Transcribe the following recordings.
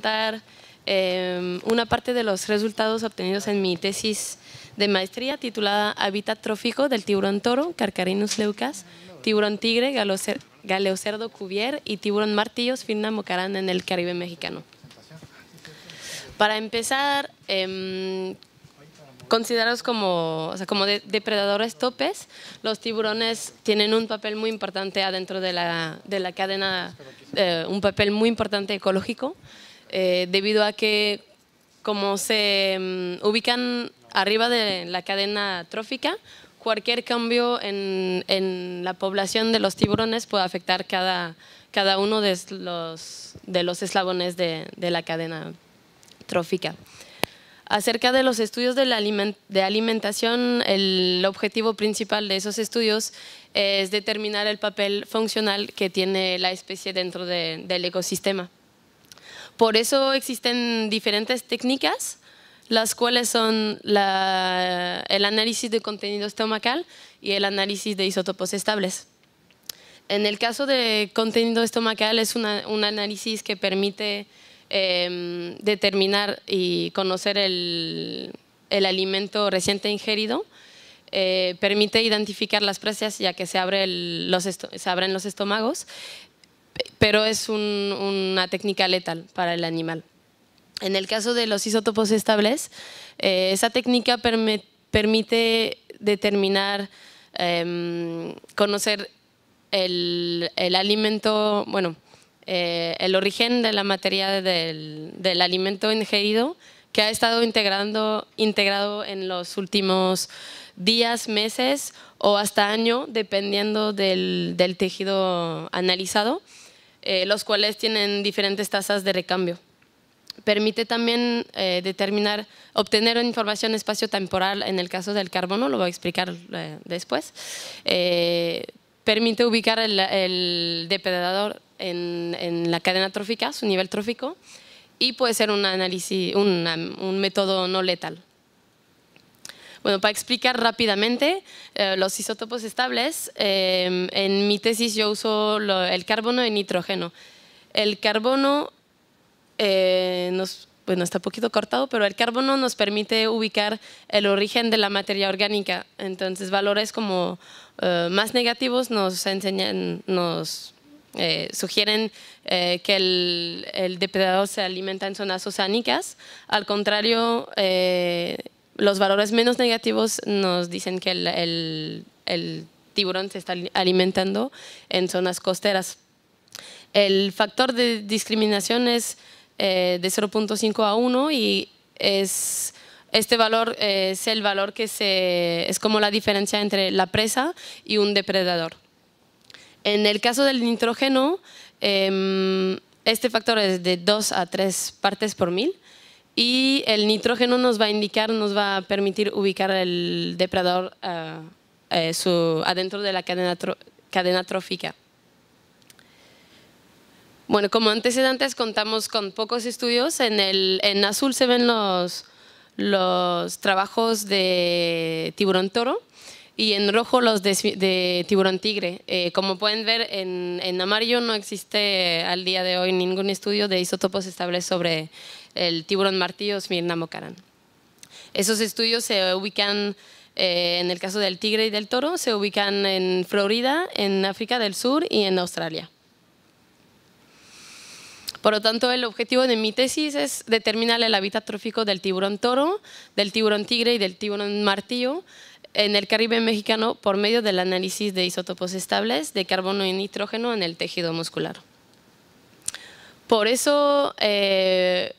presentar em, una parte de los resultados obtenidos en mi tesis de maestría titulada Hábitat trófico del tiburón toro, Carcarinus leucas, tiburón tigre, galeocerdo cuvier y tiburón martillos, Finna en el Caribe mexicano. Para empezar, em, considerados como, como depredadores topes, los tiburones tienen un papel muy importante adentro de la, de la cadena, eh, un papel muy importante ecológico. Eh, debido a que como se mm, ubican arriba de la cadena trófica, cualquier cambio en, la población de los tiburones puede afectar cada, cada uno de los, de los eslabones de, la cadena trófica. Acerca de los estudios de, alimentación, el objetivo principal de esos estudios es determinar el papel funcional que tiene la especie dentro del ecosistema. Por eso existen diferentes técnicas, las cuales son el análisis de contenido estomacal y el análisis de isótopos estables. En el caso de contenido estomacal es un análisis que permite em, determinar y conocer el, alimento reciente ingerido, eh, permite identificar las presas ya que se, abre los se abren los estómagos pero es una técnica letal para el animal. En el caso de los isótopos estables, eh, esa técnica permite determinar, em, conocer el, alimento, eh, el origen de la materia del, alimento ingerido que ha estado integrando, integrado en los últimos días, meses o hasta año, dependiendo del tejido analizado. Eh, los cuales tienen diferentes tasas de recambio. Permite también eh, determinar, obtener información espacio-temporal en el caso del carbono, lo voy a explicar eh, después. permite ubicar el, depredador en, la cadena trófica, su nivel trófico, y puede ser un análisis, un método no letal. Bueno, para explicar rápidamente, eh, los isótopos estables, eh, en mi tesis yo uso el carbono y nitrógeno. El carbono eh, nos, bueno, está un poquito cortado, pero el carbono nos permite ubicar el origen de la materia orgánica. Entonces, valores como más negativos nos enseñan, nos sugieren que el, depredador se alimenta en zonas oceánicas. Al contrario, los valores menos negativos nos dicen que el, tiburón se está alimentando en zonas costeras. El factor de discriminación es eh, de 0.5 a 1 y es este valor eh, es el valor que es como la diferencia entre la presa y un depredador. En el caso del nitrógeno, em, este factor es de 2 a 3 partes por mil y el nitrógeno nos va a indicar, nos va a permitir ubicar el depredador ah, eh, adentro de la cadena, trófica. Bueno, como antecedentes contamos con pocos estudios. En, el, en azul se ven los, los trabajos de tiburón toro y en rojo los de, tiburón tigre. Eh, como pueden ver, en, amarillo no existe al día de hoy ningún estudio de isótopos estables sobre el tiburón martillo Smyrna Esos estudios se ubican, eh, en el caso del tigre y del toro, se ubican en Florida, en África del Sur y en Australia. Por lo tanto, el objetivo de mi tesis es determinar el hábitat trófico del tiburón toro, del tiburón tigre y del tiburón martillo en el Caribe mexicano por medio del análisis de isótopos estables de carbono y nitrógeno en el tejido muscular. Por eso eh,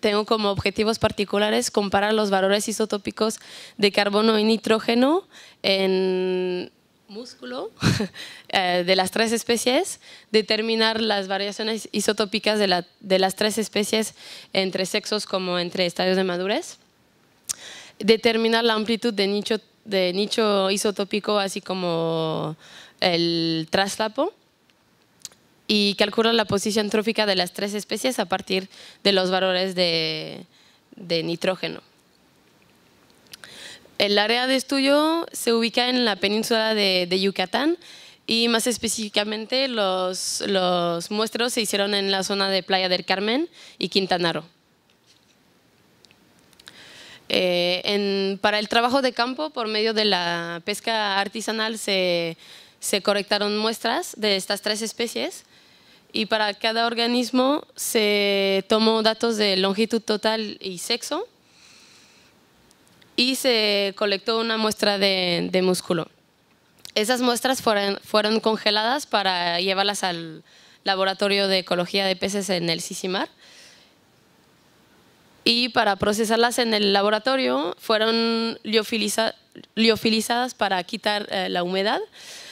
tengo como objetivos particulares comparar los valores isotópicos de carbono y nitrógeno en músculo eh, de las tres especies, determinar las variaciones isotópicas de, de las tres especies entre sexos como entre estadios de madurez determinar la amplitud de nicho, de nicho isotópico, así como el traslapo, y calcular la posición trófica de las tres especies a partir de los valores de, nitrógeno. El área de estudio se ubica en la península de, Yucatán y más específicamente los, los muestros se hicieron en la zona de Playa del Carmen y Quintana Roo. Eh, para el trabajo de campo, por medio de la pesca artesanal, se, se colectaron muestras de estas tres especies y para cada organismo se tomó datos de longitud total y sexo y se colectó una muestra de, músculo. Esas muestras fueron, fueron, congeladas para llevarlas al laboratorio de ecología de peces en el Sisimar y para procesarlas en el laboratorio fueron liofilizadas para quitar eh, la humedad.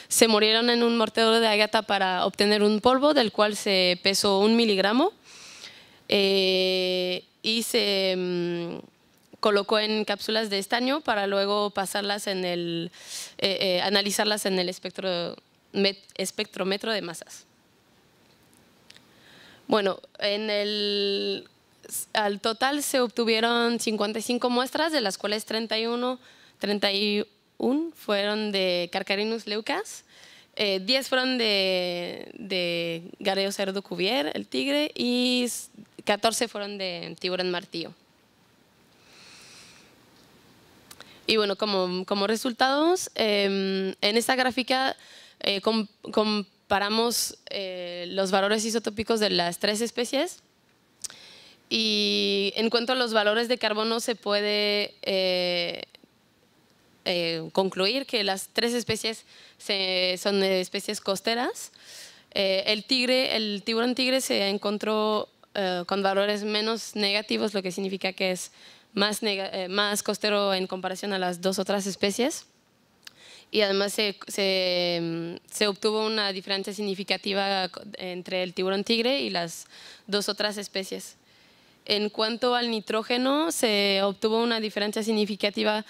Se murieron en un mortero de ágata para obtener un polvo del cual se pesó un miligramo eh, y se mm, colocó en cápsulas de estaño para luego pasarlas en el, eh, analizarlas en el espectro, met, espectrometro de masas. Bueno, en el al total se obtuvieron 55 muestras, de las cuales 31, fueron de Carcarinus leucas, 10 eh, fueron de, de Gareo cerdo cuvier, el tigre, y 14 fueron de tiburón martillo. Y bueno, como, como resultados, em, en esta gráfica eh, comparamos eh, los valores isotópicos de las tres especies y en cuanto a los valores de carbono, se puede eh, eh, concluir que las tres especies son especies costeras. Eh, el tigre, el tiburón tigre se encontró con valores menos negativos, lo que significa que es más, costero en comparación a las dos otras especies y además se, se, obtuvo una diferencia significativa entre el tiburón tigre y las dos otras especies. En cuanto al nitrógeno, se obtuvo una diferencia significativa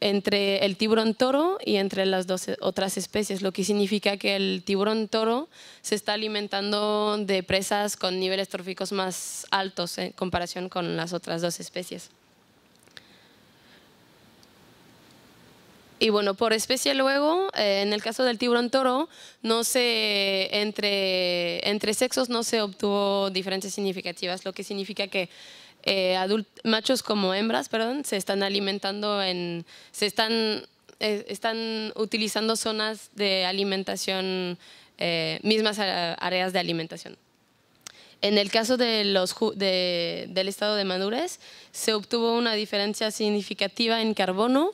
entre el tiburón toro y entre las dos eh, otras especies, lo que significa que el tiburón toro se está alimentando de presas con niveles tróficos más altos eh, en comparación con las otras dos especies. Y bueno, por especie luego, eh, en el caso del tiburón toro, no se, entre, sexos no se obtuvo diferencias significativas, lo que significa que eh, machos como hembras se están alimentando en, se están, eh, utilizando zonas de alimentación, mismas áreas de alimentación. En el caso de los, del estado de madurez, se obtuvo una diferencia significativa en carbono,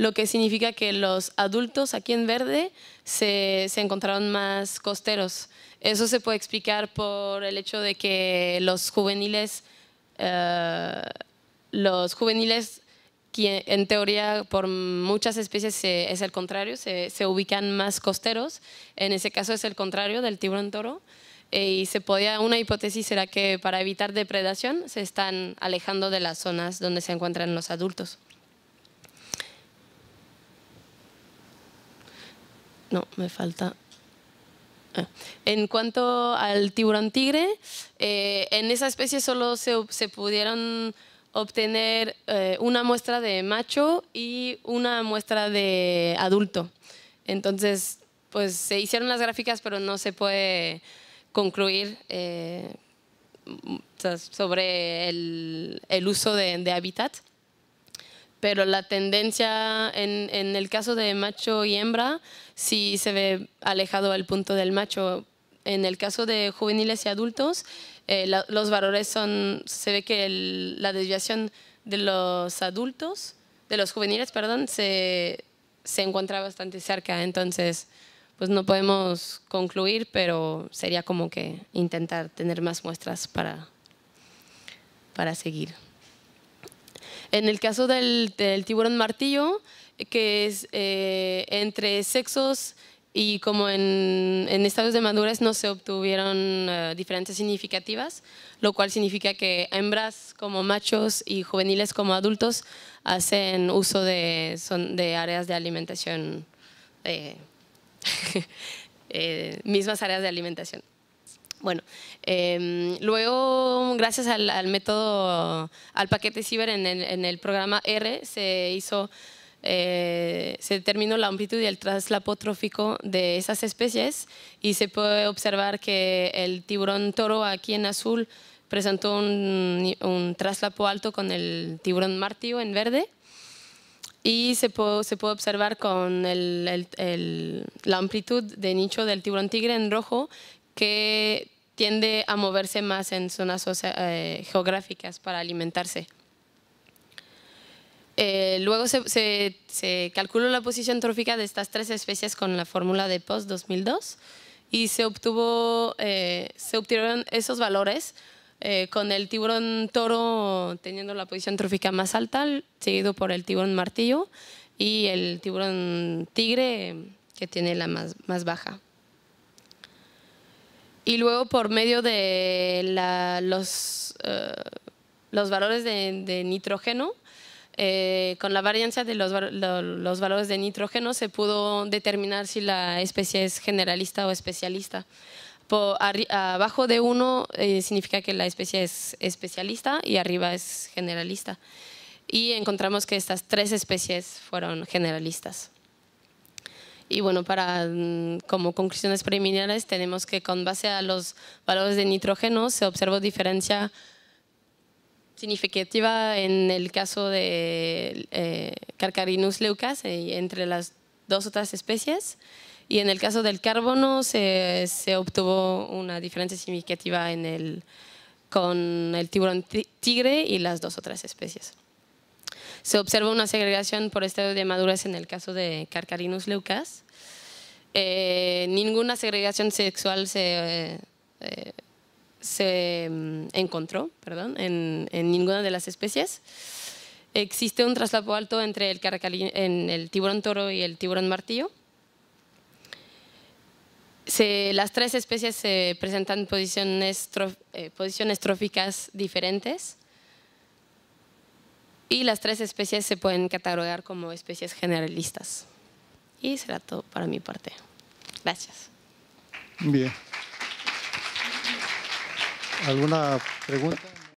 lo que significa que los adultos aquí en verde se, encontraron más costeros. Eso se puede explicar por el hecho de que los juveniles, eh, los juveniles que en teoría por muchas especies es el contrario, se, ubican más costeros. En ese caso es el contrario del tiburón toro. Eh, y se podía, una hipótesis será que para evitar depredación se están alejando de las zonas donde se encuentran los adultos. No, me falta ah. en cuanto al tiburón tigre, eh, en esa especie solo se, pudieron obtener eh, una muestra de macho y una muestra de adulto. Entonces, pues se hicieron las gráficas, pero no se puede concluir eh, sobre el, uso de, de hábitat pero la tendencia en, el caso de macho y hembra sí se ve alejado al punto del macho. En el caso de juveniles y adultos, eh, los valores son, se ve que la desviación de los adultos, de los juveniles, perdón, se, encuentra bastante cerca. Entonces, pues no podemos concluir, pero sería como que intentar tener más muestras para, para seguir. En el caso del, tiburón martillo, que es eh, entre sexos y como en, estados de madurez no se obtuvieron eh, diferencias significativas, lo cual significa que hembras como machos y juveniles como adultos hacen uso de, de áreas de alimentación, eh, mismas áreas de alimentación. Bueno, em, luego, gracias al, método, al paquete ciber en el, programa R, se hizo, eh, se determinó la amplitud y el traslapo trófico de esas especies y se puede observar que el tiburón toro aquí en azul presentó un, traslapo alto con el tiburón martillo en verde y se puede, se puede, observar con la amplitud de nicho del tiburón tigre en rojo que tiende a moverse más en zonas eh, geográficas para alimentarse. Eh, luego se, calculó la posición trófica de estas tres especies con la fórmula de POST 2002 y se, obtuvo, eh, se obtuvieron esos valores con el tiburón toro teniendo la posición trófica más alta, seguido por el tiburón martillo y el tiburón tigre que tiene la más baja y luego por medio de los, eh, los valores de, nitrógeno, eh, con la varianza de los, los, valores de nitrógeno se pudo determinar si la especie es generalista o especialista. Por, abajo de 1 eh, significa que la especie es especialista y arriba es generalista. Y encontramos que estas tres especies fueron generalistas. Y bueno, para mm, como conclusiones preliminares tenemos que con base a los valores de nitrógeno se observó diferencia significativa en el caso de eh, Carcarinus leucas y eh, entre las dos otras especies. Y en el caso del carbono se, obtuvo una diferencia significativa con el tiburón tigre y las dos otras especies se observa una segregación por estado de madurez en el caso de Carcarinus leucas. Eh, ninguna segregación sexual se, eh, mm, encontró perdón, en, ninguna de las especies. Existe un traslapo alto entre el, tiburón toro y el tiburón martillo. las tres especies se presentan posiciones, eh, posiciones tróficas diferentes. Y las tres especies se pueden catalogar como especies generalistas. Y será todo para mi parte. Gracias. Bien. ¿Alguna pregunta?